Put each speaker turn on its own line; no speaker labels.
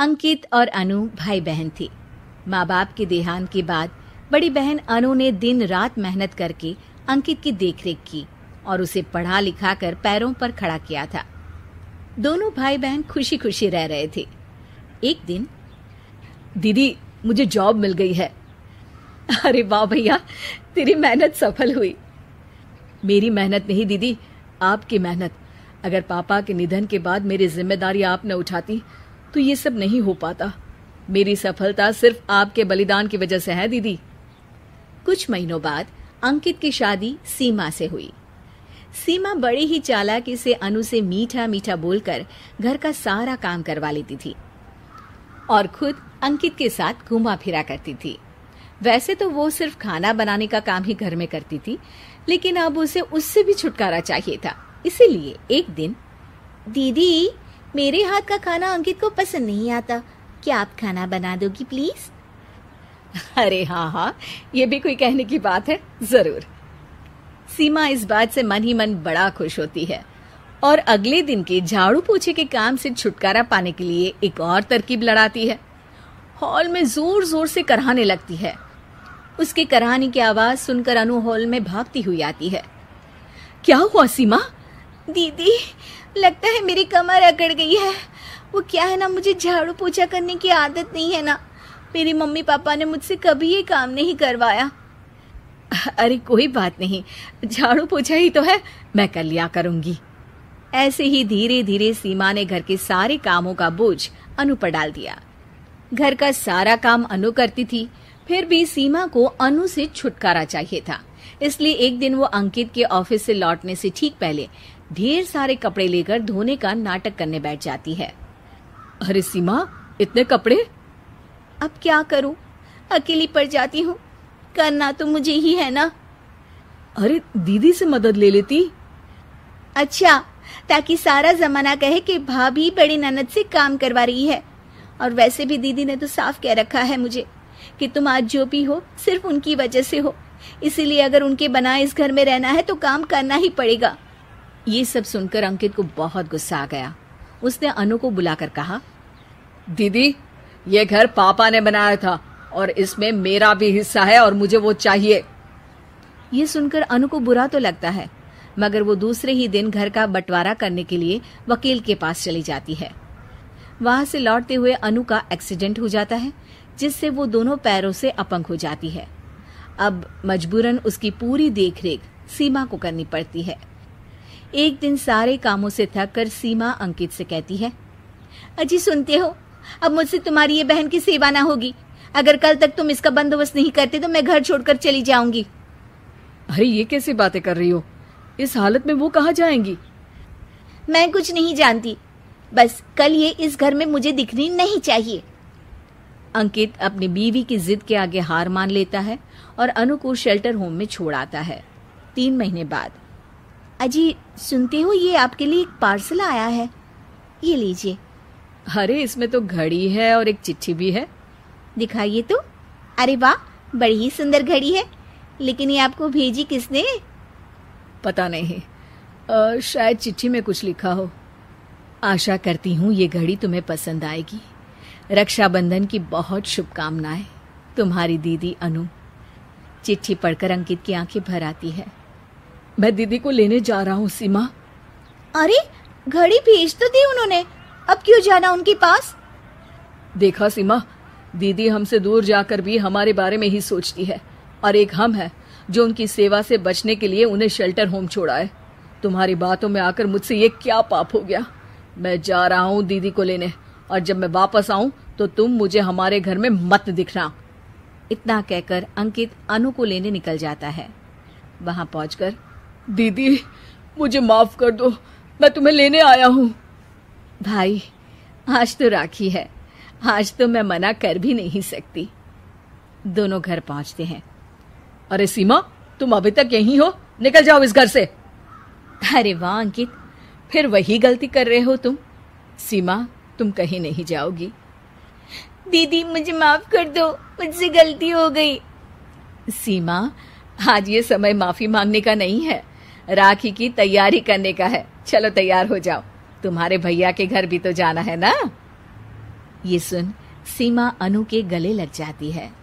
अंकित और अनु भाई बहन थी माँ बाप के देहांत के बाद बड़ी बहन अनु ने दिन रात मेहनत करके अंकित की देखरेख की और उसे पढ़ा लिखा कर पैरों पर खड़ा किया था दोनों भाई बहन खुशी खुशी रह रहे थे एक दिन दीदी मुझे जॉब मिल गई है अरे वाह भैया तेरी मेहनत सफल हुई मेरी मेहनत नहीं दीदी आपकी मेहनत अगर पापा के निधन के बाद मेरी जिम्मेदारी आप न उठाती तो ये सब नहीं हो पाता मेरी सफलता सिर्फ आपके बलिदान की वजह से है दीदी कुछ महीनों बाद अंकित की शादी सीमा से हुई सीमा बड़ी ही चालाकी से अनु से मीठा मीठा बोलकर घर का सारा काम करवा लेती थी और खुद अंकित के साथ घुमा फिरा करती थी वैसे तो वो सिर्फ खाना बनाने का काम ही घर में करती थी लेकिन अब उसे उससे भी छुटकारा चाहिए था इसीलिए एक दिन दीदी मेरे हाथ का खाना अंकित को पसंद नहीं आता क्या आप खाना बना दोगी प्लीज अरे हाँ हाँ ये भी कोई कहने की बात है जरूर सीमा इस बात से मन ही मन बड़ा खुश होती है और अगले दिन के झाड़ू पोछे के काम से छुटकारा पाने के लिए एक और तरकीब लड़ाती है हॉल में जोर जोर से कराने लगती है उसके कराने की आवाज सुनकर अनु हॉल में भागती हुई आती है क्या हुआ सीमा दीदी लगता है मेरी कमर अकड़ गई है वो क्या है ना मुझे झाड़ू पोछा करने की आदत नहीं है ना मेरी मम्मी पापा ने मुझसे कभी ये काम नहीं करवाया अरे कोई बात नहीं झाड़ू पोछा ही तो है मैं कर लिया करूंगी ऐसे ही धीरे धीरे सीमा ने घर के सारे कामों का बोझ अनु पर डाल दिया घर का सारा काम अनु करती थी फिर भी सीमा को अनु से छुटकारा चाहिए था इसलिए एक दिन वो अंकित के ऑफिस से लौटने से ठीक पहले ढेर सारे कपड़े लेकर धोने का नाटक करने बैठ जाती है अरे सीमा इतने कपड़े अब क्या करूं अकेली पड़ जाती हूँ करना तो मुझे ही है ना अरे दीदी से मदद ले लेती अच्छा ताकि सारा जमाना कहे कि भाभी बड़ी ननद से काम करवा रही है और वैसे भी दीदी ने तो साफ कह रखा है मुझे कि तुम आज जो भी हो सिर्फ उनकी वजह से हो इसीलिए अगर उनके बना इस घर में रहना है तो काम करना ही पड़ेगा ये सब सुनकर अंकित को बहुत गुस्सा आ गया उसने अनु को बुलाकर कहा दीदी ये घर पापा ने बनाया था और इसमें मेरा भी हिस्सा है और मुझे वो चाहिए ये सुनकर अनु को बुरा तो लगता है मगर वो दूसरे ही दिन घर का बंटवारा करने के लिए वकील के पास चली जाती है वहां से लौटते हुए अनु का एक्सीडेंट हो जाता है जिससे वो दोनों पैरों से अपंग हो जाती है अब मजबूरन उसकी पूरी देखरेख सीमा को करनी पड़ती है एक दिन सारे कामों से थक कर सीमा अंकित से कहती है अजी सुनते हो अब मुझसे तुम्हारी ये बहन की सेवा ना होगी अगर कल तक तुम इसका बंदोबस्त नहीं करते तो मैं घर छोड़कर चली जाऊंगी अरे ये कैसी बातें कर रही हो इस हालत में वो कहाँ जाएंगी मैं कुछ नहीं जानती बस कल ये इस घर में मुझे दिखनी नहीं चाहिए अंकित अपनी बीवी की जिद के आगे हार मान लेता है और अनु को शेल्टर होम में छोड़ आता है तीन महीने बाद अजी सुनते हो ये आपके लिए एक पार्सल आया है ये लीजिए अरे इसमें तो घड़ी है और एक चिट्ठी भी है दिखाइए तो अरे वाह बड़ी ही सुंदर घड़ी है लेकिन ये आपको भेजी किसने पता नहीं आ, शायद चिट्ठी में कुछ लिखा हो आशा करती हूँ ये घड़ी तुम्हें पसंद आएगी रक्षाबंधन की बहुत शुभकामनाएं तुम्हारी दीदी अनु चिट्ठी पढ़कर अंकित की आंखें भर आती है मैं दीदी को लेने जा रहा हूँ सीमा अरे घड़ी भेज तो दी उन्होंने अब क्यों जाना उनके पास देखा सीमा दीदी हमसे दूर जाकर भी हमारे बारे में ही सोचती है और एक हम है जो उनकी सेवा से बचने के लिए उन्हें शेल्टर होम छोड़ा है तुम्हारी बातों में आकर मुझसे ये क्या पाप हो गया मैं जा रहा हूँ दीदी को लेने और जब मैं वापस आऊं तो तुम मुझे हमारे घर में मत दिखना इतना कहकर अंकित अनु को लेने निकल जाता है वहां पहुंचकर दीदी मुझे माफ कर दो मैं तुम्हें लेने आया हूँ भाई आज तो राखी है आज तो मैं मना कर भी नहीं सकती दोनों घर पहुंचते हैं अरे सीमा तुम अभी तक यहीं हो निकल जाओ इस घर से अरे वाह अंकित फिर वही गलती कर रहे हो तुम सीमा तुम कहीं नहीं जाओगी दीदी मुझे माफ कर दो मुझसे गलती हो गई सीमा आज ये समय माफी मांगने का नहीं है राखी की तैयारी करने का है चलो तैयार हो जाओ तुम्हारे भैया के घर भी तो जाना है ना ये सुन सीमा अनु के गले लग जाती है